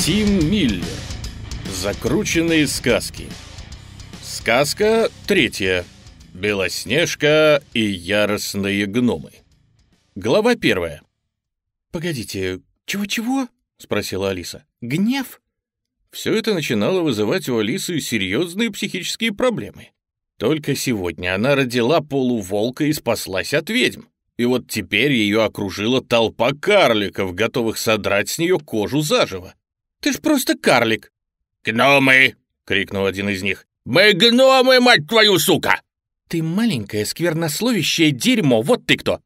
Тим Миллер. Закрученные сказки. Сказка третья. Белоснежка и яростные гномы. Глава первая. «Погодите, чего-чего?» — спросила Алиса. «Гнев?» Все это начинало вызывать у Алисы серьезные психические проблемы. Только сегодня она родила полуволка и спаслась от ведьм. И вот теперь ее окружила толпа карликов, готовых содрать с нее кожу заживо. Ты ж просто карлик!» «Гномы!» — крикнул один из них. «Мы гномы, мать твою, сука!» «Ты маленькое сквернословящее дерьмо, вот ты кто!»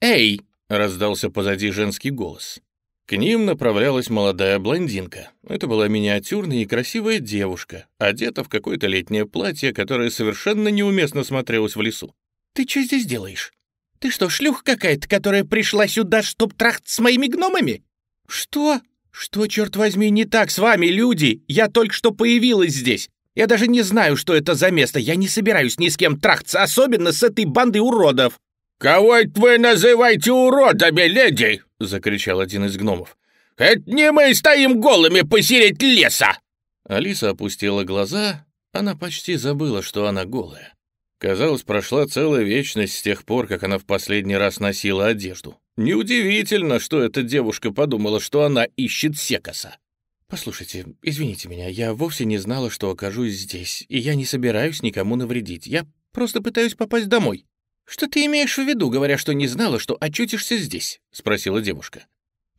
«Эй!» — раздался позади женский голос. К ним направлялась молодая блондинка. Это была миниатюрная и красивая девушка, одета в какое-то летнее платье, которое совершенно неуместно смотрелось в лесу. «Ты что здесь делаешь? Ты что, шлюх какая-то, которая пришла сюда, чтоб трахт с моими гномами?» «Что?» «Что, черт возьми, не так с вами, люди? Я только что появилась здесь. Я даже не знаю, что это за место. Я не собираюсь ни с кем трахаться, особенно с этой бандой уродов». «Кого это вы называете уродами, леди?» — закричал один из гномов. «Это не мы стоим голыми посередь леса!» Алиса опустила глаза. Она почти забыла, что она голая. Казалось, прошла целая вечность с тех пор, как она в последний раз носила одежду. Неудивительно, что эта девушка подумала, что она ищет Секоса. «Послушайте, извините меня, я вовсе не знала, что окажусь здесь, и я не собираюсь никому навредить. Я просто пытаюсь попасть домой». «Что ты имеешь в виду, говоря, что не знала, что очутишься здесь?» — спросила девушка.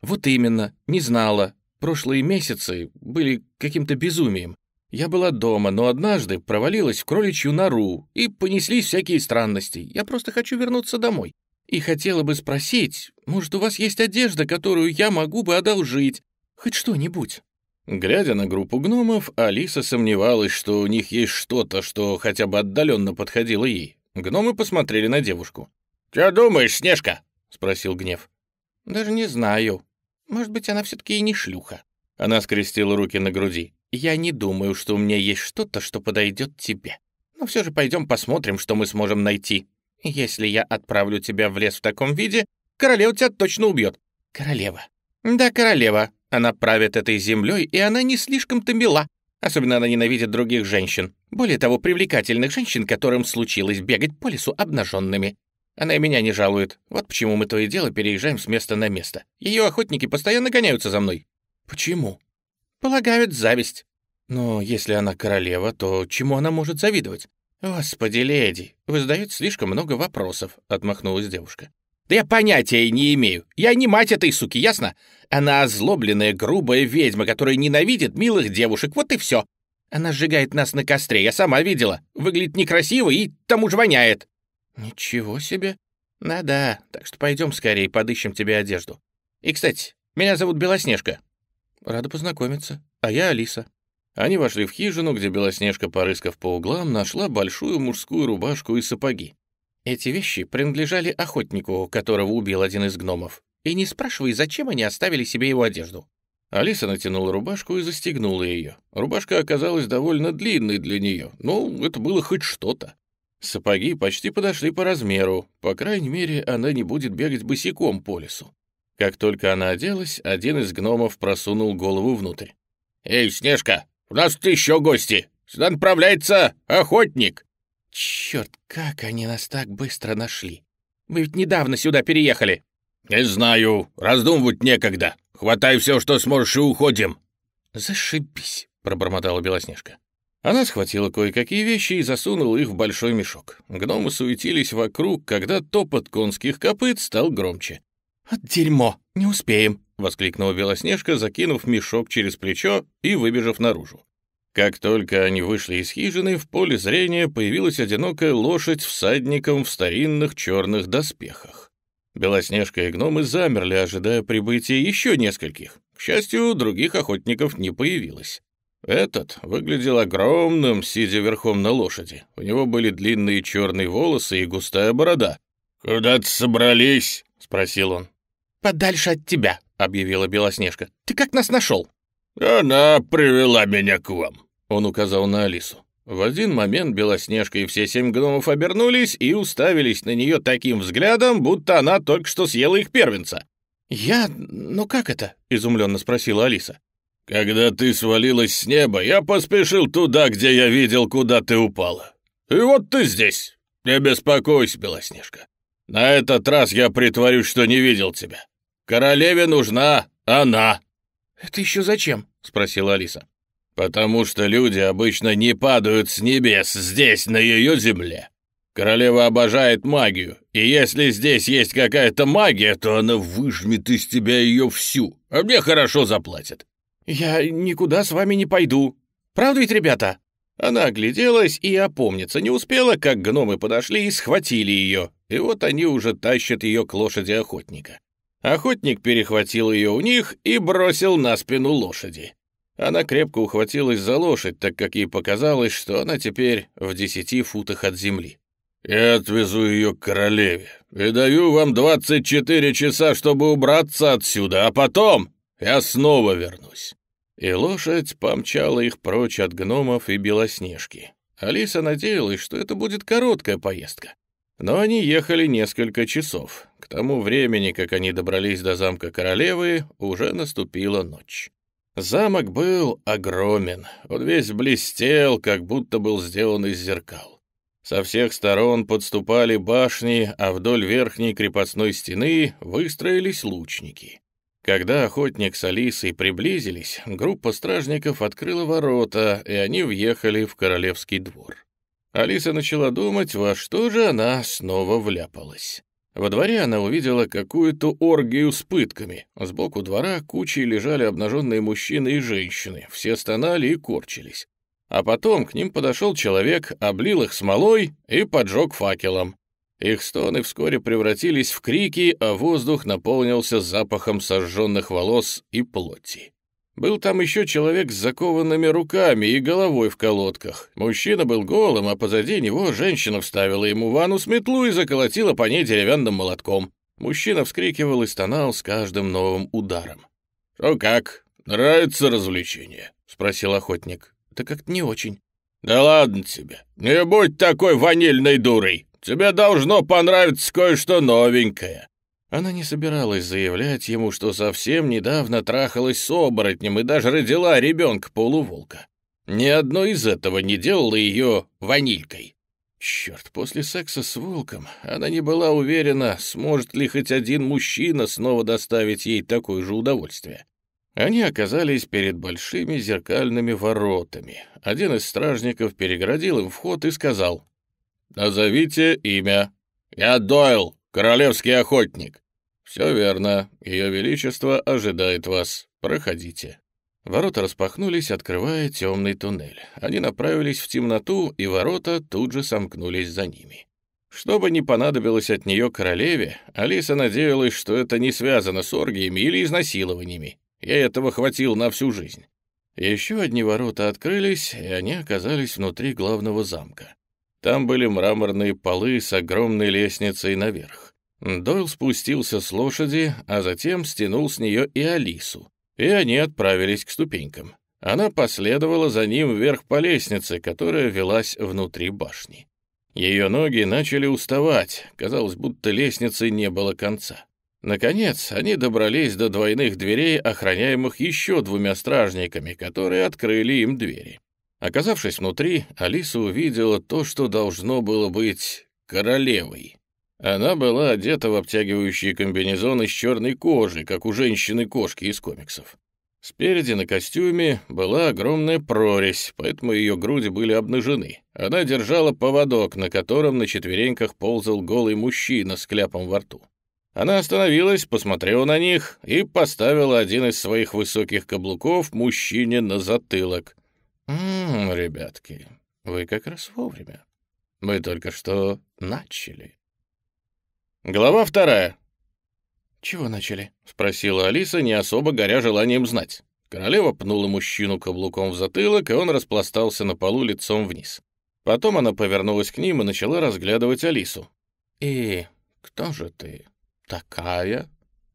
«Вот именно, не знала. Прошлые месяцы были каким-то безумием. Я была дома, но однажды провалилась в кроличью нору, и понеслись всякие странности. Я просто хочу вернуться домой. И хотела бы спросить, может, у вас есть одежда, которую я могу бы одолжить? Хоть что-нибудь». Глядя на группу гномов, Алиса сомневалась, что у них есть что-то, что хотя бы отдаленно подходило ей. Гномы посмотрели на девушку. «Чё думаешь, Снежка?» — спросил Гнев. «Даже не знаю. Может быть, она все-таки и не шлюха». Она скрестила руки на груди. «Я не думаю, что у меня есть что-то, что подойдет тебе. Но все же пойдем посмотрим, что мы сможем найти». Если я отправлю тебя в лес в таком виде, королева тебя точно убьет. Королева. Да, королева. Она правит этой землей, и она не слишком-то мила. Особенно она ненавидит других женщин. Более того, привлекательных женщин, которым случилось бегать по лесу обнаженными. Она и меня не жалует. Вот почему мы то и дело переезжаем с места на место. Ее охотники постоянно гоняются за мной. Почему? Полагают, зависть. Но если она королева, то чему она может завидовать? «Господи, леди, вы задаете слишком много вопросов», — отмахнулась девушка. «Да я понятия не имею. Я не мать этой суки, ясно? Она озлобленная, грубая ведьма, которая ненавидит милых девушек. Вот и все. Она сжигает нас на костре, я сама видела. Выглядит некрасиво и тому же воняет». «Ничего себе. Да-да, так что пойдем скорее, подыщем тебе одежду. И, кстати, меня зовут Белоснежка. Рада познакомиться. А я Алиса». Они вошли в хижину, где Белоснежка, порыскав по углам, нашла большую мужскую рубашку и сапоги. Эти вещи принадлежали охотнику, которого убил один из гномов. И не спрашивай, зачем они оставили себе его одежду. Алиса натянула рубашку и застегнула ее. Рубашка оказалась довольно длинной для нее, но это было хоть что-то. Сапоги почти подошли по размеру, по крайней мере, она не будет бегать босиком по лесу. Как только она оделась, один из гномов просунул голову внутрь. «Эй, Снежка, у нас еще гости. Сюда отправляется охотник». «Черт, как они нас так быстро нашли! Мы ведь недавно сюда переехали!» «Не знаю, раздумывать некогда. Хватай все, что сможешь, и уходим!» «Зашибись!» — пробормотала Белоснежка. Она схватила кое-какие вещи и засунула их в большой мешок. Гномы суетились вокруг, когда топот конских копыт стал громче. «От дерьмо! Не успеем!» воскликнула Белоснежка, закинув мешок через плечо и выбежав наружу. Как только они вышли из хижины, в поле зрения появилась одинокая лошадь всадником в старинных черных доспехах. Белоснежка и гномы замерли, ожидая прибытия еще нескольких. К счастью, других охотников не появилось. Этот выглядел огромным, сидя верхом на лошади. У него были длинные черные волосы и густая борода. «Куда-то собрались?» — спросил он. «Подальше от тебя», объявила Белоснежка. «Ты как нас нашел?» «Она привела меня к вам», — он указал на Алису. В один момент Белоснежка и все семь гномов обернулись и уставились на нее таким взглядом, будто она только что съела их первенца. «Я... ну как это?» — изумленно спросила Алиса. «Когда ты свалилась с неба, я поспешил туда, где я видел, куда ты упала. И вот ты здесь. Не беспокойся, Белоснежка. На этот раз я притворюсь, что не видел тебя. Королеве нужна она». «Это еще зачем?» — спросила Алиса. «Потому что люди обычно не падают с небес здесь, на ее земле. Королева обожает магию, и если здесь есть какая-то магия, то она выжмет из тебя ее всю, а мне хорошо заплатят». «Я никуда с вами не пойду. Правда ведь, ребята?» Она огляделась и опомниться не успела, как гномы подошли и схватили ее, и вот они уже тащат ее к лошади охотника. Охотник перехватил ее у них и бросил на спину лошади. Она крепко ухватилась за лошадь, так как ей показалось, что она теперь в десяти футах от земли. «Я отвезу ее к королеве и даю вам 24 часа, чтобы убраться отсюда, а потом я снова вернусь». И лошадь помчала их прочь от гномов и Белоснежки. Алиса надеялась, что это будет короткая поездка. Но они ехали несколько часов. К тому времени, как они добрались до замка королевы, уже наступила ночь. Замок был огромен. Он весь блестел, как будто был сделан из зеркал. Со всех сторон подступали башни, а вдоль верхней крепостной стены выстроились лучники. Когда охотник с Алисой приблизились, группа стражников открыла ворота, и они въехали в королевский двор. Алиса начала думать, во что же она снова вляпалась. Во дворе она увидела какую-то оргию с пытками. Сбоку двора кучей лежали обнаженные мужчины и женщины, все стонали и корчились. А потом к ним подошел человек, облил их смолой и поджег факелом. Их стоны вскоре превратились в крики, а воздух наполнился запахом сожженных волос и плоти. Был там еще человек с закованными руками и головой в колодках. Мужчина был голым, а позади него женщина вставила ему ванну с метлу и заколотила по ней деревянным молотком. Мужчина вскрикивал и стонал с каждым новым ударом. «Что как? Нравится развлечение?» — спросил охотник. «Да как-то не очень». «Да ладно тебе! Не будь такой ванильной дурой! Тебе должно понравиться кое-что новенькое!» Она не собиралась заявлять ему, что совсем недавно трахалась с оборотнем и даже родила ребенка-полуволка. Ни одно из этого не делало ее ванилькой. Черт, после секса с волком она не была уверена, сможет ли хоть один мужчина снова доставить ей такое же удовольствие. Они оказались перед большими зеркальными воротами. Один из стражников перегородил им вход и сказал «Назовите имя». «Я Дойл, королевский охотник». «Все верно. Ее Величество ожидает вас. Проходите». Ворота распахнулись, открывая темный туннель. Они направились в темноту, и ворота тут же сомкнулись за ними. Что бы ни понадобилось от нее королеве, Алиса надеялась, что это не связано с оргиями или изнасилованиями. Ей этого хватило на всю жизнь. Еще одни ворота открылись, и они оказались внутри главного замка. Там были мраморные полы с огромной лестницей наверх. Дойл спустился с лошади, а затем стянул с нее и Алису, и они отправились к ступенькам. Она последовала за ним вверх по лестнице, которая велась внутри башни. Ее ноги начали уставать, казалось, будто лестницы не было конца. Наконец, они добрались до двойных дверей, охраняемых еще двумя стражниками, которые открыли им двери. Оказавшись внутри, Алиса увидела то, что должно было быть королевой. Она была одета в обтягивающие комбинезон из черной кожи, как у женщины-кошки из комиксов. Спереди на костюме была огромная прорезь, поэтому ее груди были обнажены. Она держала поводок, на котором на четвереньках ползал голый мужчина с кляпом во рту. Она остановилась, посмотрела на них и поставила один из своих высоких каблуков мужчине на затылок. «Ммм, ребятки, вы как раз вовремя. Мы только что начали». Глава вторая. «Чего начали?» — спросила Алиса, не особо горя желанием знать. Королева пнула мужчину каблуком в затылок, и он распластался на полу лицом вниз. Потом она повернулась к ним и начала разглядывать Алису. «И кто же ты такая,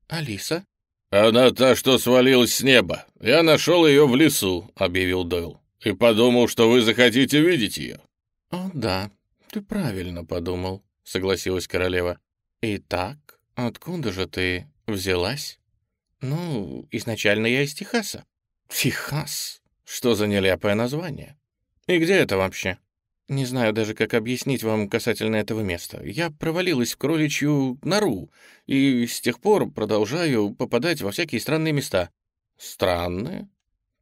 Алиса?» «Она та, что свалилась с неба. Я нашел ее в лесу», — объявил Дойл. «И подумал, что вы захотите видеть ее». «О, да, ты правильно подумал», — согласилась королева. «Итак, откуда же ты взялась?» «Ну, изначально я из Техаса». «Техас? Что за нелепое название? И где это вообще?» «Не знаю даже, как объяснить вам касательно этого места. Я провалилась в кроличью нору и с тех пор продолжаю попадать во всякие странные места». «Странные?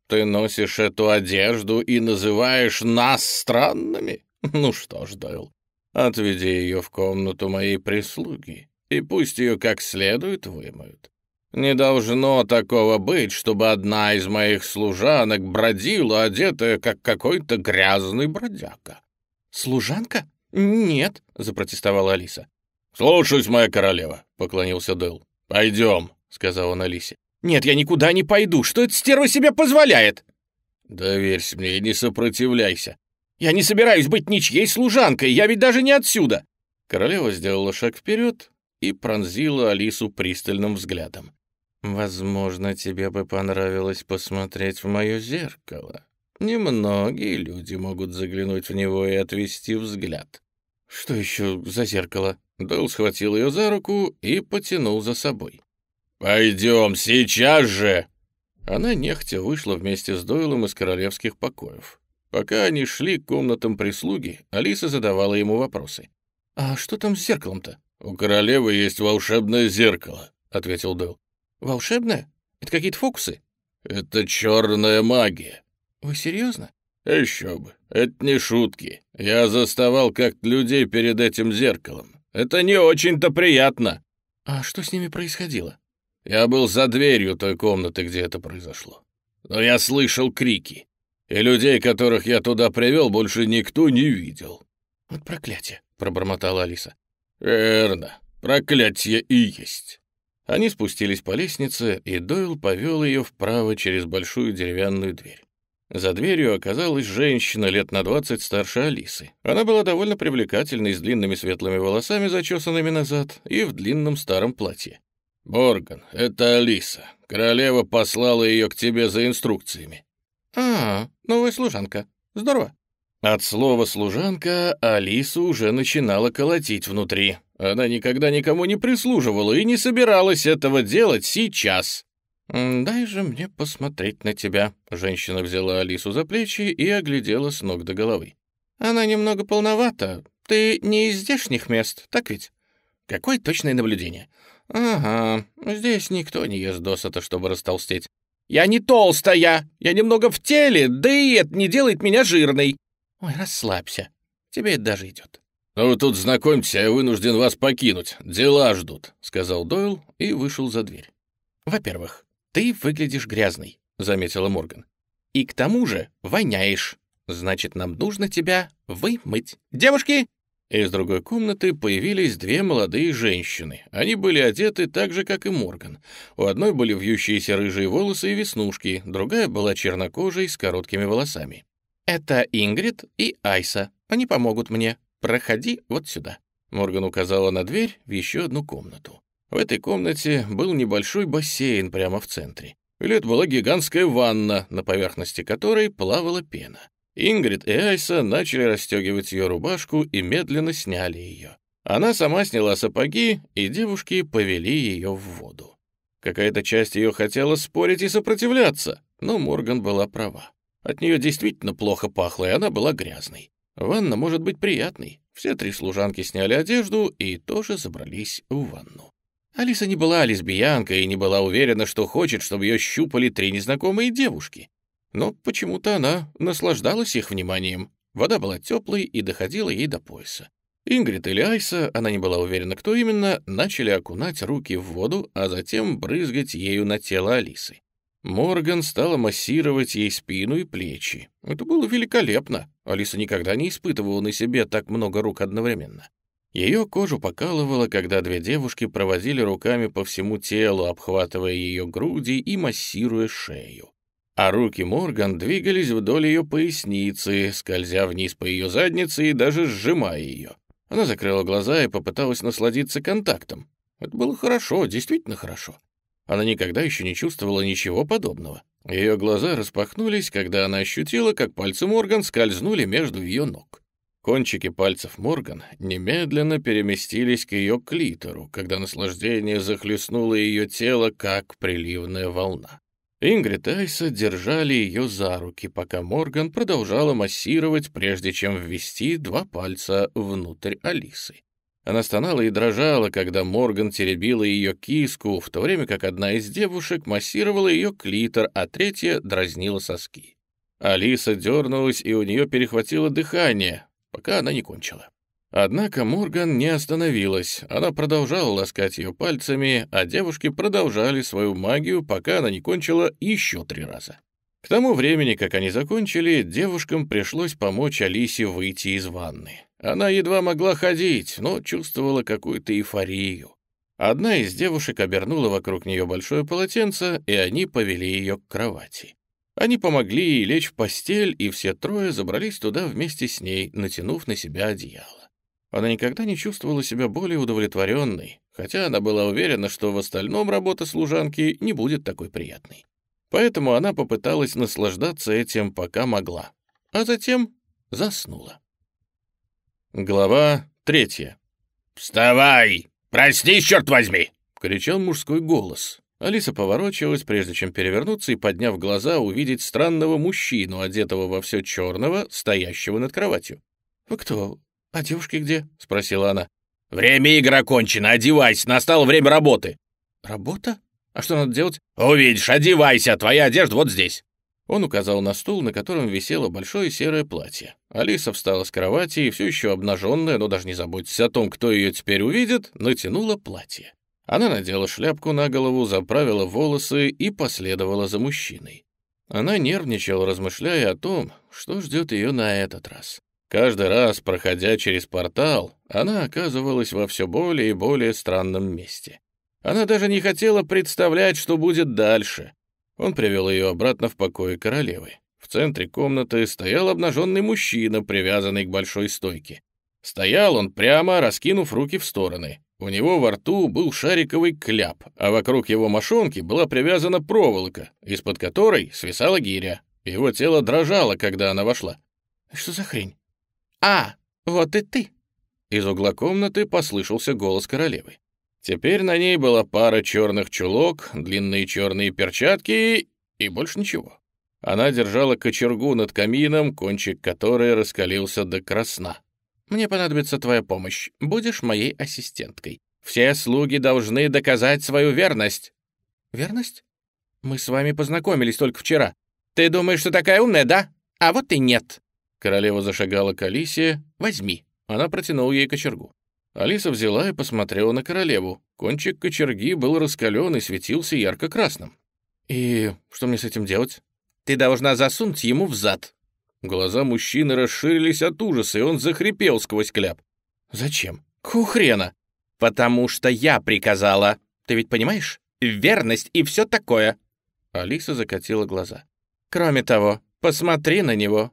Ты носишь эту одежду и называешь нас странными? Ну что ж, Дойл, Отведи ее в комнату моей прислуги, и пусть ее как следует вымоют. Не должно такого быть, чтобы одна из моих служанок бродила, одетая, как какой-то грязный бродяга». «Служанка? Нет», — запротестовала Алиса. «Слушаюсь, моя королева», — поклонился Дэл. «Пойдем», — сказал он Алисе. «Нет, я никуда не пойду. Что это стерва себе позволяет?» «Доверься мне и не сопротивляйся. Я не собираюсь быть ничьей служанкой, я ведь даже не отсюда!» Королева сделала шаг вперед и пронзила Алису пристальным взглядом. «Возможно, тебе бы понравилось посмотреть в мое зеркало. Немногие люди могут заглянуть в него и отвести взгляд». «Что еще за зеркало?» Дэл схватил ее за руку и потянул за собой. «Пойдем, сейчас же!» Она нехотя вышла вместе с Дойлом из королевских покоев. Пока они шли к комнатам прислуги, Алиса задавала ему вопросы. «А что там с зеркалом-то?» «У королевы есть волшебное зеркало», — ответил Дэл. «Волшебное? Это какие-то фокусы?» «Это черная магия». «Вы серьезно?» «Еще бы. Это не шутки. Я заставал как-то людей перед этим зеркалом. Это не очень-то приятно». «А что с ними происходило?» «Я был за дверью той комнаты, где это произошло. Но я слышал крики. И людей, которых я туда привел, больше никто не видел». «Вот проклятие», — пробормотала Алиса. «Верно, проклятие и есть». Они спустились по лестнице, и Дойл повел ее вправо через большую деревянную дверь. За дверью оказалась женщина лет на двадцать старше Алисы. Она была довольно привлекательной, с длинными светлыми волосами, зачесанными назад, и в длинном старом платье. «Борган, это Алиса. Королева послала ее к тебе за инструкциями». «А, Новая служанка. Здорово». От слова «служанка» Алиса уже начинала колотить внутри. Она никогда никому не прислуживала и не собиралась этого делать сейчас. «Дай же мне посмотреть на тебя». Женщина взяла Алису за плечи и оглядела с ног до головы. «Она немного полновата. Ты не из здешних мест, так ведь?» «Какое точное наблюдение?» «Ага, здесь никто не ест досыта, чтобы растолстеть. «Я не толстая, я немного в теле, да и это не делает меня жирной». «Ой, расслабься, тебе это даже идет». «Ну вы тут знакомьтесь, а я вынужден вас покинуть, дела ждут», — сказал Дойл и вышел за дверь. «Во-первых, ты выглядишь грязный», — заметила Морган. «И к тому же воняешь. Значит, нам нужно тебя вымыть. Девушки, из другой комнаты появились две молодые женщины. Они были одеты так же, как и Морган. У одной были вьющиеся рыжие волосы и веснушки, другая была чернокожей с короткими волосами. «Это Ингрид и Айса. Они помогут мне. Проходи вот сюда». Морган указала на дверь в еще одну комнату. В этой комнате был небольшой бассейн прямо в центре. Или это была гигантская ванна, на поверхности которой плавала пена. Ингрид и Айса начали расстегивать ее рубашку и медленно сняли ее. Она сама сняла сапоги, и девушки повели ее в воду. Какая-то часть ее хотела спорить и сопротивляться, но Морган была права. От нее действительно плохо пахло, и она была грязной. Ванна может быть приятной. Все три служанки сняли одежду и тоже забрались в ванну. Алиса не была лесбиянкой и не была уверена, что хочет, чтобы ее щупали три незнакомые девушки но почему-то она наслаждалась их вниманием. Вода была теплой и доходила ей до пояса. Ингрид или Айса, она не была уверена, кто именно, начали окунать руки в воду, а затем брызгать ею на тело Алисы. Морган стала массировать ей спину и плечи. Это было великолепно. Алиса никогда не испытывала на себе так много рук одновременно. Ее кожу покалывало, когда две девушки проводили руками по всему телу, обхватывая ее груди и массируя шею а руки Морган двигались вдоль ее поясницы, скользя вниз по ее заднице и даже сжимая ее. Она закрыла глаза и попыталась насладиться контактом. Это было хорошо, действительно хорошо. Она никогда еще не чувствовала ничего подобного. Ее глаза распахнулись, когда она ощутила, как пальцы Морган скользнули между ее ног. Кончики пальцев Морган немедленно переместились к ее клитору, когда наслаждение захлестнуло ее тело, как приливная волна. Ингрид Айса держали ее за руки, пока Морган продолжала массировать, прежде чем ввести два пальца внутрь Алисы. Она стонала и дрожала, когда Морган теребила ее киску, в то время как одна из девушек массировала ее клитор, а третья дразнила соски. Алиса дернулась, и у нее перехватило дыхание, пока она не кончила. Однако Морган не остановилась, она продолжала ласкать ее пальцами, а девушки продолжали свою магию, пока она не кончила еще три раза. К тому времени, как они закончили, девушкам пришлось помочь Алисе выйти из ванны. Она едва могла ходить, но чувствовала какую-то эйфорию. Одна из девушек обернула вокруг нее большое полотенце, и они повели ее к кровати. Они помогли ей лечь в постель, и все трое забрались туда вместе с ней, натянув на себя одеяло она никогда не чувствовала себя более удовлетворенной, хотя она была уверена, что в остальном работа служанки не будет такой приятной. Поэтому она попыталась наслаждаться этим, пока могла, а затем заснула. Глава третья. «Вставай! Проснись, черт возьми!» — кричал мужской голос. Алиса поворочилась, прежде чем перевернуться и, подняв глаза, увидеть странного мужчину, одетого во все черного, стоящего над кроватью. «Вы кто? «А девушки где?» — спросила она. «Время игры кончено, одевайся, настало время работы». «Работа? А что надо делать?» «Увидишь, одевайся, твоя одежда вот здесь». Он указал на стул, на котором висело большое серое платье. Алиса встала с кровати и, все еще обнаженная, но даже не заботясь о том, кто ее теперь увидит, натянула платье. Она надела шляпку на голову, заправила волосы и последовала за мужчиной. Она нервничала, размышляя о том, что ждет ее на этот раз. Каждый раз, проходя через портал, она оказывалась во все более и более странном месте. Она даже не хотела представлять, что будет дальше. Он привел ее обратно в покое королевы. В центре комнаты стоял обнаженный мужчина, привязанный к большой стойке. Стоял он прямо, раскинув руки в стороны. У него во рту был шариковый кляп, а вокруг его мошонки была привязана проволока, из-под которой свисала гиря. Его тело дрожало, когда она вошла. «Что за хрень?» «А, вот и ты!» Из угла комнаты послышался голос королевы. Теперь на ней была пара черных чулок, длинные черные перчатки и больше ничего. Она держала кочергу над камином, кончик которой раскалился до красна. «Мне понадобится твоя помощь. Будешь моей ассистенткой. Все слуги должны доказать свою верность». «Верность? Мы с вами познакомились только вчера. Ты думаешь, что такая умная, да? А вот и нет. Королева зашагала к Алисе «Возьми». Она протянула ей кочергу. Алиса взяла и посмотрела на королеву. Кончик кочерги был раскален и светился ярко-красным. «И что мне с этим делать?» «Ты должна засунуть ему в зад». Глаза мужчины расширились от ужаса, и он захрипел сквозь кляп. «Зачем? Кухрена. «Потому что я приказала. Ты ведь понимаешь? Верность и все такое». Алиса закатила глаза. «Кроме того, посмотри на него.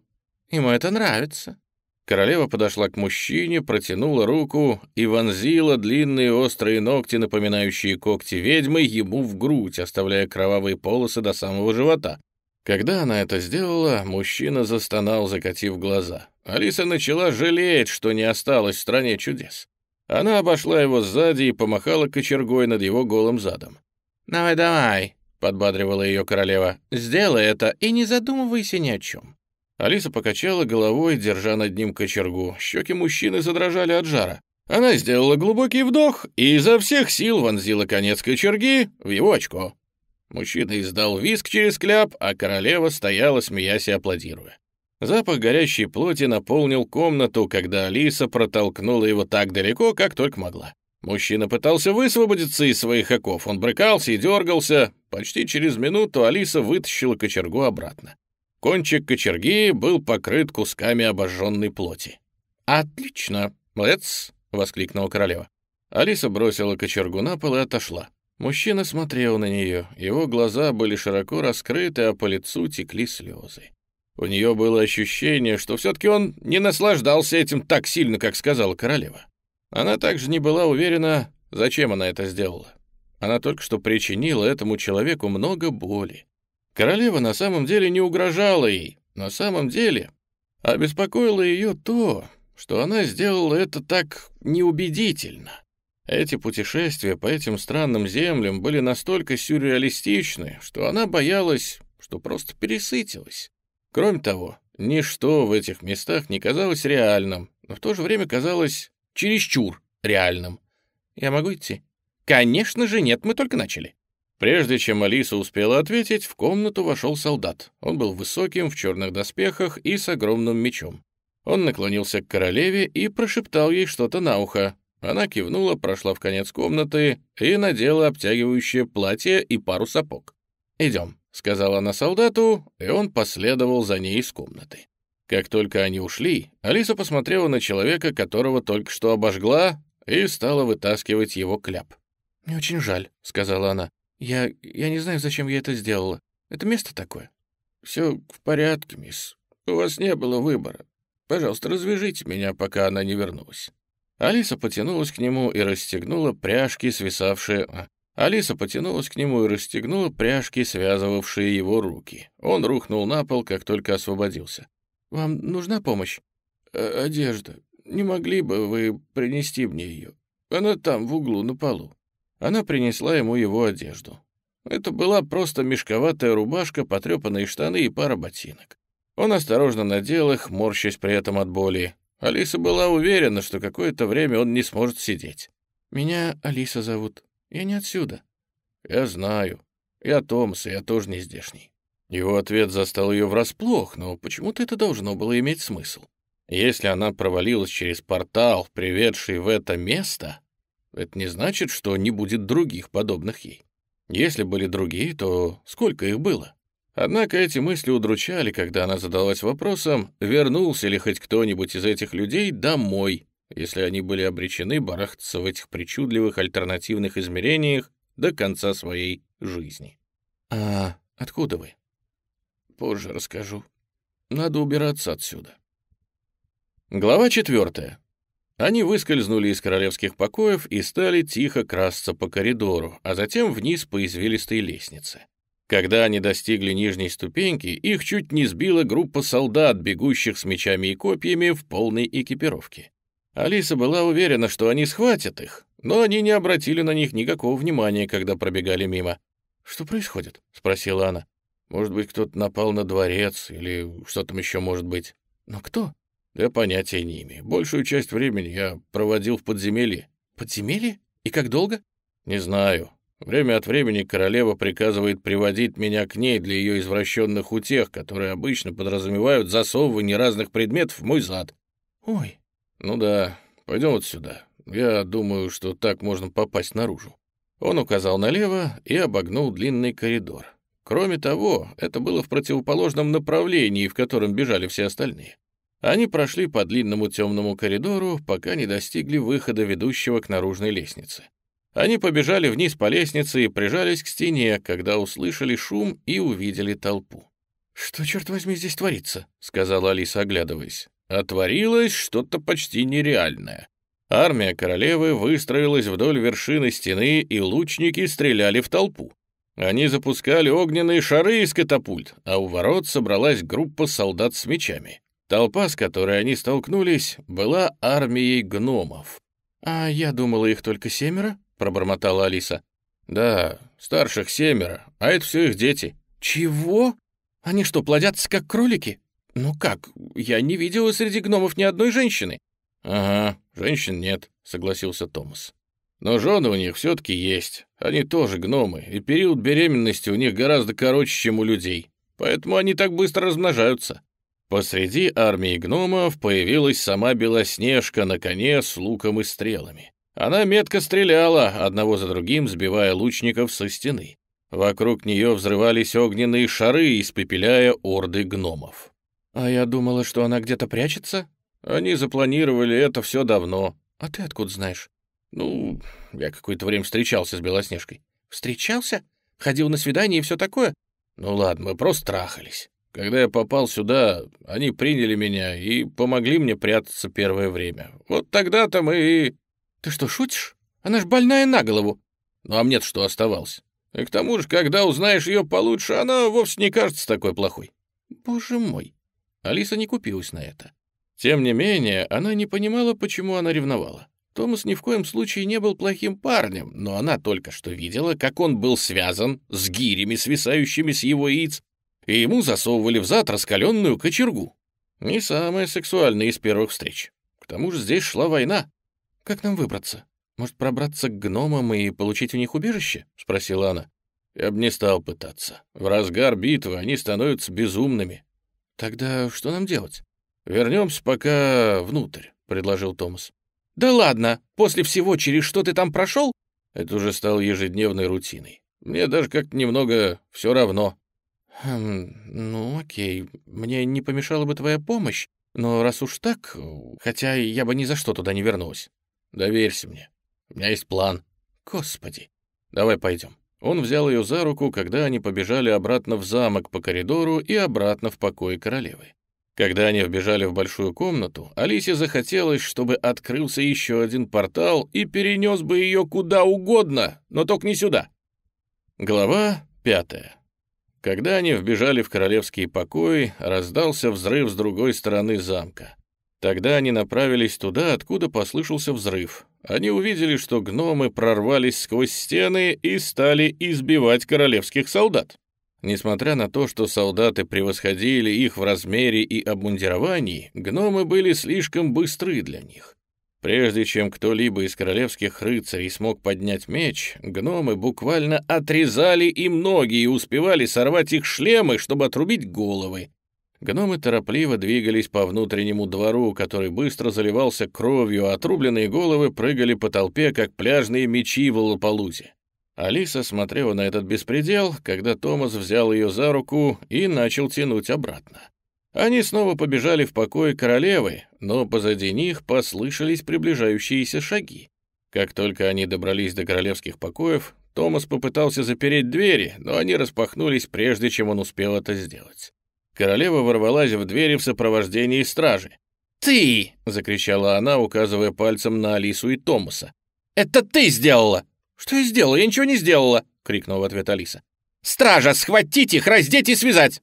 Ему это нравится». Королева подошла к мужчине, протянула руку и вонзила длинные острые ногти, напоминающие когти ведьмы, ему в грудь, оставляя кровавые полосы до самого живота. Когда она это сделала, мужчина застонал, закатив глаза. Алиса начала жалеть, что не осталось в стране чудес. Она обошла его сзади и помахала кочергой над его голым задом. «Давай, давай», — подбадривала ее королева, — «сделай это и не задумывайся ни о чем». Алиса покачала головой, держа над ним кочергу. Щеки мужчины задрожали от жара. Она сделала глубокий вдох и изо всех сил вонзила конец кочерги в его очко. Мужчина издал виск через кляп, а королева стояла, смеясь и аплодируя. Запах горящей плоти наполнил комнату, когда Алиса протолкнула его так далеко, как только могла. Мужчина пытался высвободиться из своих оков. Он брыкался и дергался. Почти через минуту Алиса вытащила кочергу обратно. Кончик кочерги был покрыт кусками обожженной плоти. «Отлично! Молодец!» — воскликнула королева. Алиса бросила кочергу на пол и отошла. Мужчина смотрел на нее, его глаза были широко раскрыты, а по лицу текли слезы. У нее было ощущение, что все-таки он не наслаждался этим так сильно, как сказала королева. Она также не была уверена, зачем она это сделала. Она только что причинила этому человеку много боли. Королева на самом деле не угрожала ей, на самом деле обеспокоило а ее то, что она сделала это так неубедительно. Эти путешествия по этим странным землям были настолько сюрреалистичны, что она боялась, что просто пересытилась. Кроме того, ничто в этих местах не казалось реальным, но в то же время казалось чересчур реальным. «Я могу идти?» «Конечно же нет, мы только начали». Прежде чем Алиса успела ответить, в комнату вошел солдат. Он был высоким, в черных доспехах и с огромным мечом. Он наклонился к королеве и прошептал ей что-то на ухо. Она кивнула, прошла в конец комнаты и надела обтягивающее платье и пару сапог. «Идем», — сказала она солдату, и он последовал за ней из комнаты. Как только они ушли, Алиса посмотрела на человека, которого только что обожгла, и стала вытаскивать его кляп. «Мне очень жаль», — сказала она. Я... я не знаю, зачем я это сделала. Это место такое». «Все в порядке, мисс. У вас не было выбора. Пожалуйста, развяжите меня, пока она не вернулась». Алиса потянулась к нему и расстегнула пряжки, свисавшие... А, Алиса потянулась к нему и расстегнула пряжки, связывавшие его руки. Он рухнул на пол, как только освободился. «Вам нужна помощь?» «Э, «Одежда. Не могли бы вы принести мне ее? Она там, в углу, на полу». Она принесла ему его одежду. Это была просто мешковатая рубашка, потрепанные штаны и пара ботинок. Он осторожно надел их, морщась при этом от боли. Алиса была уверена, что какое-то время он не сможет сидеть. «Меня Алиса зовут. Я не отсюда». «Я знаю. Я Томас, и я тоже не здешний». Его ответ застал ее врасплох, но почему-то это должно было иметь смысл. Если она провалилась через портал, приведший в это место, это не значит, что не будет других подобных ей. Если были другие, то сколько их было? Однако эти мысли удручали, когда она задалась вопросом, вернулся ли хоть кто-нибудь из этих людей домой, если они были обречены барахтаться в этих причудливых альтернативных измерениях до конца своей жизни. «А откуда вы?» «Позже расскажу. Надо убираться отсюда». Глава четвертая. Они выскользнули из королевских покоев и стали тихо красться по коридору, а затем вниз по извилистой лестнице. Когда они достигли нижней ступеньки, их чуть не сбила группа солдат, бегущих с мечами и копьями в полной экипировке. Алиса была уверена, что они схватят их, но они не обратили на них никакого внимания, когда пробегали мимо. «Что происходит?» — спросила она. «Может быть, кто-то напал на дворец или что там еще может быть?» «Но кто?» «Да понятия не имею. Большую часть времени я проводил в подземелье». «Подземелье? И как долго?» «Не знаю. Время от времени королева приказывает приводить меня к ней для ее извращенных утех, которые обычно подразумевают засовывание разных предметов в мой зад». «Ой». «Ну да. Пойдем вот сюда. Я думаю, что так можно попасть наружу». Он указал налево и обогнул длинный коридор. Кроме того, это было в противоположном направлении, в котором бежали все остальные. Они прошли по длинному темному коридору, пока не достигли выхода, ведущего к наружной лестнице. Они побежали вниз по лестнице и прижались к стене, когда услышали шум и увидели толпу. «Что, черт возьми, здесь творится?» — сказала Алиса, оглядываясь. «Отворилось что-то почти нереальное. Армия королевы выстроилась вдоль вершины стены, и лучники стреляли в толпу. Они запускали огненные шары из катапульт, а у ворот собралась группа солдат с мечами. Толпа, с которой они столкнулись, была армией гномов. «А я думала, их только семеро?» — пробормотала Алиса. «Да, старших семеро, а это все их дети». «Чего? Они что, плодятся как кролики?» «Ну как? Я не видела среди гномов ни одной женщины». «Ага, женщин нет», — согласился Томас. «Но жены у них все-таки есть. Они тоже гномы, и период беременности у них гораздо короче, чем у людей. Поэтому они так быстро размножаются». Посреди армии гномов появилась сама Белоснежка на коне с луком и стрелами. Она метко стреляла, одного за другим сбивая лучников со стены. Вокруг нее взрывались огненные шары, испепеляя орды гномов. «А я думала, что она где-то прячется?» «Они запланировали это все давно». «А ты откуда знаешь?» «Ну, я какое-то время встречался с Белоснежкой». «Встречался? Ходил на свидание и все такое?» «Ну ладно, мы просто трахались». Когда я попал сюда, они приняли меня и помогли мне прятаться первое время. Вот тогда-то мы и...» «Ты что, шутишь? Она ж больная на голову!» «Ну а мне-то что оставалось? И к тому же, когда узнаешь ее получше, она вовсе не кажется такой плохой». «Боже мой!» Алиса не купилась на это. Тем не менее, она не понимала, почему она ревновала. Томас ни в коем случае не был плохим парнем, но она только что видела, как он был связан с гирями, свисающими с его яиц, и ему засовывали в зад раскаленную кочергу. Не самая сексуальная из первых встреч. К тому же здесь шла война. «Как нам выбраться? Может, пробраться к гномам и получить у них убежище?» — спросила она. «Я бы не стал пытаться. В разгар битвы они становятся безумными». «Тогда что нам делать?» «Вернемся пока внутрь», — предложил Томас. «Да ладно! После всего, через что ты там прошел?» Это уже стало ежедневной рутиной. Мне даже как-то немного все равно. «Хм, ну окей, мне не помешала бы твоя помощь, но раз уж так, хотя я бы ни за что туда не вернулась. Доверься мне, у меня есть план». «Господи!» «Давай пойдем». Он взял ее за руку, когда они побежали обратно в замок по коридору и обратно в покои королевы. Когда они вбежали в большую комнату, Алисе захотелось, чтобы открылся еще один портал и перенес бы ее куда угодно, но только не сюда. Глава пятая. Когда они вбежали в королевские покои, раздался взрыв с другой стороны замка. Тогда они направились туда, откуда послышался взрыв. Они увидели, что гномы прорвались сквозь стены и стали избивать королевских солдат. Несмотря на то, что солдаты превосходили их в размере и обмундировании, гномы были слишком быстры для них. Прежде чем кто-либо из королевских рыцарей смог поднять меч, гномы буквально отрезали им ноги и успевали сорвать их шлемы, чтобы отрубить головы. Гномы торопливо двигались по внутреннему двору, который быстро заливался кровью, а отрубленные головы прыгали по толпе, как пляжные мечи в Лополузе. Алиса смотрела на этот беспредел, когда Томас взял ее за руку и начал тянуть обратно. Они снова побежали в покое королевы, но позади них послышались приближающиеся шаги. Как только они добрались до королевских покоев, Томас попытался запереть двери, но они распахнулись, прежде чем он успел это сделать. Королева ворвалась в двери в сопровождении стражи. «Ты!» — закричала она, указывая пальцем на Алису и Томаса. «Это ты сделала!» «Что я сделала? Я ничего не сделала!» — крикнула в ответ Алиса. «Стража, схватить их, раздеть и связать!»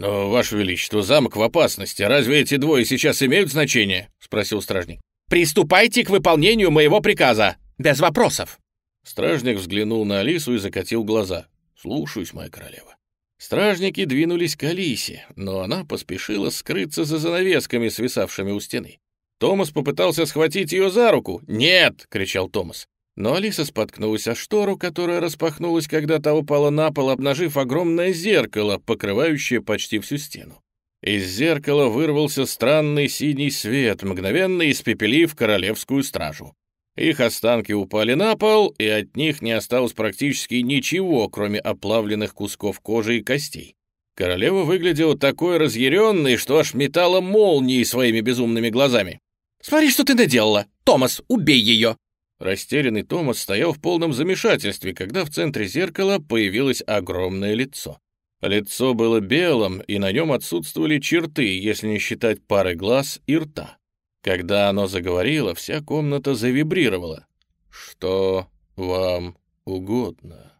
«Но, Ваше Величество, замок в опасности. Разве эти двое сейчас имеют значение?» — спросил стражник. «Приступайте к выполнению моего приказа! Без вопросов!» Стражник взглянул на Алису и закатил глаза. «Слушаюсь, моя королева». Стражники двинулись к Алисе, но она поспешила скрыться за занавесками, свисавшими у стены. Томас попытался схватить ее за руку. «Нет!» — кричал Томас. Но Алиса споткнулась о штору, которая распахнулась, когда та упала на пол, обнажив огромное зеркало, покрывающее почти всю стену. Из зеркала вырвался странный синий свет, мгновенно испепелив королевскую стражу. Их останки упали на пол, и от них не осталось практически ничего, кроме оплавленных кусков кожи и костей. Королева выглядела такой разъяренной, что аж метала молнии своими безумными глазами. «Смотри, что ты наделала! Томас, убей ее!» Растерянный Томас стоял в полном замешательстве, когда в центре зеркала появилось огромное лицо. Лицо было белым, и на нем отсутствовали черты, если не считать пары глаз и рта. Когда оно заговорило, вся комната завибрировала. «Что вам угодно?»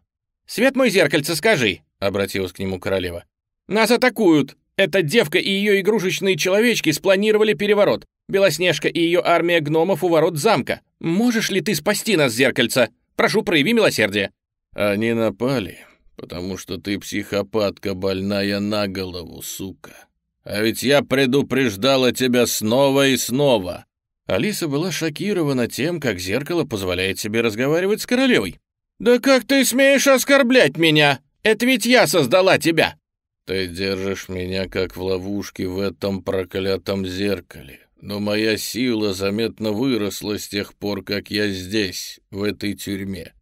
«Свет мой зеркальце, скажи!» — обратилась к нему королева. «Нас атакуют! Эта девка и ее игрушечные человечки спланировали переворот. Белоснежка и ее армия гномов у ворот замка. Можешь ли ты спасти нас, зеркальца? Прошу, прояви милосердие». «Они напали, потому что ты психопатка, больная на голову, сука. А ведь я предупреждала тебя снова и снова». Алиса была шокирована тем, как зеркало позволяет себе разговаривать с королевой. «Да как ты смеешь оскорблять меня? Это ведь я создала тебя!» «Ты держишь меня как в ловушке в этом проклятом зеркале но моя сила заметно выросла с тех пор, как я здесь, в этой тюрьме.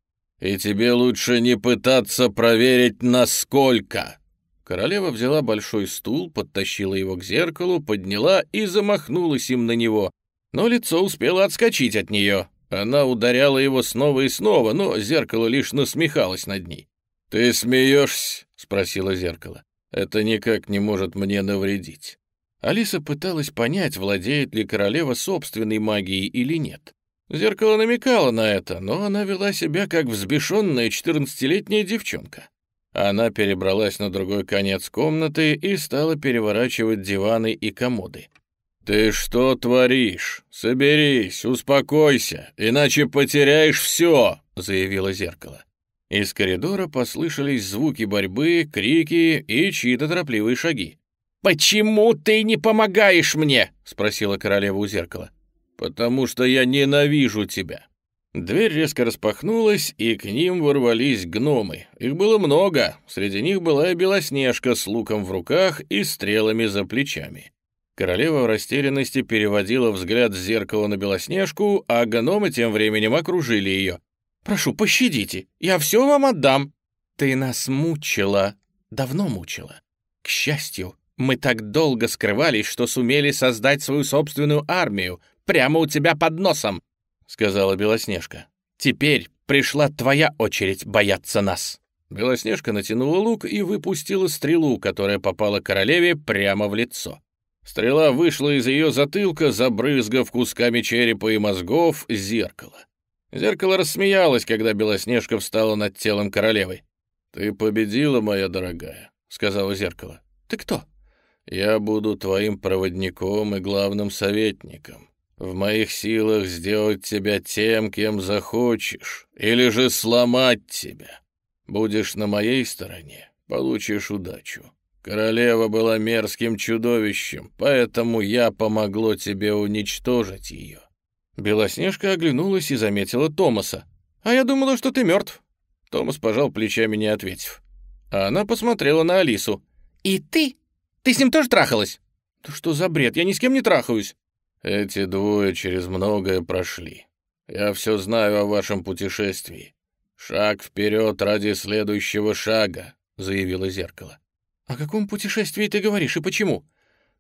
И тебе лучше не пытаться проверить, насколько». Королева взяла большой стул, подтащила его к зеркалу, подняла и замахнулась им на него. Но лицо успело отскочить от нее. Она ударяла его снова и снова, но зеркало лишь насмехалось над ней. «Ты смеешься?» — спросила зеркало. «Это никак не может мне навредить. Алиса пыталась понять, владеет ли королева собственной магией или нет. Зеркало намекало на это, но она вела себя как взбешенная 14-летняя девчонка. Она перебралась на другой конец комнаты и стала переворачивать диваны и комоды. «Ты что творишь? Соберись, успокойся, иначе потеряешь все!» — заявило зеркало. Из коридора послышались звуки борьбы, крики и чьи-то торопливые шаги. «Почему ты не помогаешь мне?» — спросила королева у зеркала. «Потому что я ненавижу тебя». Дверь резко распахнулась, и к ним ворвались гномы. Их было много, среди них была и Белоснежка с луком в руках и стрелами за плечами. Королева в растерянности переводила взгляд с зеркала на Белоснежку, а гномы тем временем окружили ее. «Прошу, пощадите, я все вам отдам!» «Ты нас мучила, давно мучила. К счастью, мы так долго скрывались, что сумели создать свою собственную армию прямо у тебя под носом», — сказала Белоснежка. «Теперь пришла твоя очередь бояться нас». Белоснежка натянула лук и выпустила стрелу, которая попала королеве прямо в лицо. Стрела вышла из ее затылка, забрызгав кусками черепа и мозгов зеркало. Зеркало рассмеялось, когда Белоснежка встала над телом королевы. «Ты победила, моя дорогая», — сказала зеркало. «Ты кто?» Я буду твоим проводником и главным советником. В моих силах сделать тебя тем, кем захочешь, или же сломать тебя. Будешь на моей стороне, получишь удачу. Королева была мерзким чудовищем, поэтому я помогло тебе уничтожить ее». Белоснежка оглянулась и заметила Томаса. «А я думала, что ты мертв». Томас пожал плечами, не ответив. А она посмотрела на Алису. «И ты ты с ним тоже трахалась?» «Да что за бред? Я ни с кем не трахаюсь». «Эти двое через многое прошли. Я все знаю о вашем путешествии. Шаг вперед ради следующего шага», — заявило зеркало. «О каком путешествии ты говоришь и почему?»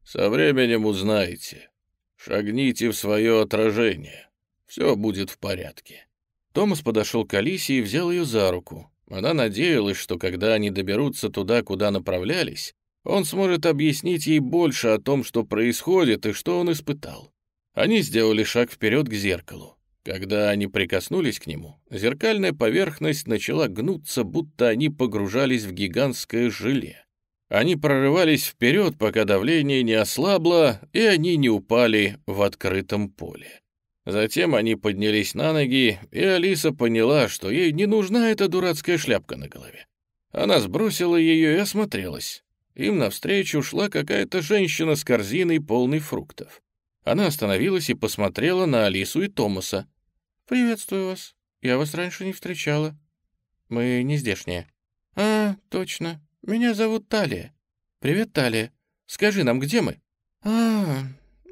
«Со временем узнаете. Шагните в свое отражение. Все будет в порядке». Томас подошел к Алисе и взял ее за руку. Она надеялась, что когда они доберутся туда, куда направлялись, он сможет объяснить ей больше о том, что происходит и что он испытал. Они сделали шаг вперед к зеркалу. Когда они прикоснулись к нему, зеркальная поверхность начала гнуться, будто они погружались в гигантское желе. Они прорывались вперед, пока давление не ослабло, и они не упали в открытом поле. Затем они поднялись на ноги, и Алиса поняла, что ей не нужна эта дурацкая шляпка на голове. Она сбросила ее и осмотрелась. Им навстречу шла какая-то женщина с корзиной, полной фруктов. Она остановилась и посмотрела на Алису и Томаса. «Приветствую вас. Я вас раньше не встречала. Мы не здешние». «А, точно. Меня зовут Талия. Привет, Талия. Скажи нам, где мы?» «А,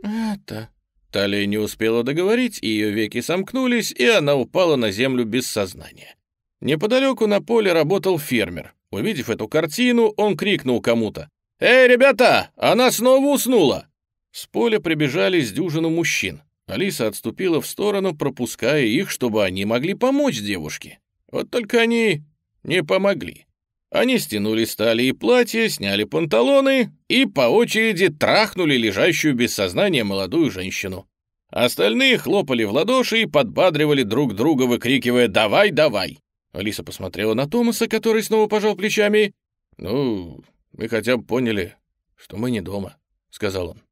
это...» Талия не успела договорить, ее веки сомкнулись, и она упала на землю без сознания. Неподалеку на поле работал фермер. Увидев эту картину, он крикнул кому-то. «Эй, ребята, она снова уснула!» С поля прибежали с дюжину мужчин. Алиса отступила в сторону, пропуская их, чтобы они могли помочь девушке. Вот только они не помогли. Они стянули стали и платье, сняли панталоны и по очереди трахнули лежащую без сознания молодую женщину. Остальные хлопали в ладоши и подбадривали друг друга, выкрикивая «Давай, давай!». Алиса посмотрела на Томаса, который снова пожал плечами. «Ну, мы хотя бы поняли, что мы не дома», — сказал он.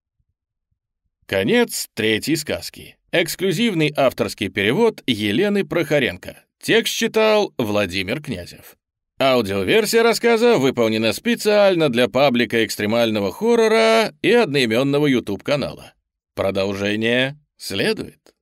Конец третьей сказки. Эксклюзивный авторский перевод Елены Прохоренко. Текст читал Владимир Князев. Аудиоверсия рассказа выполнена специально для паблика экстремального хоррора и одноименного YouTube-канала. Продолжение следует.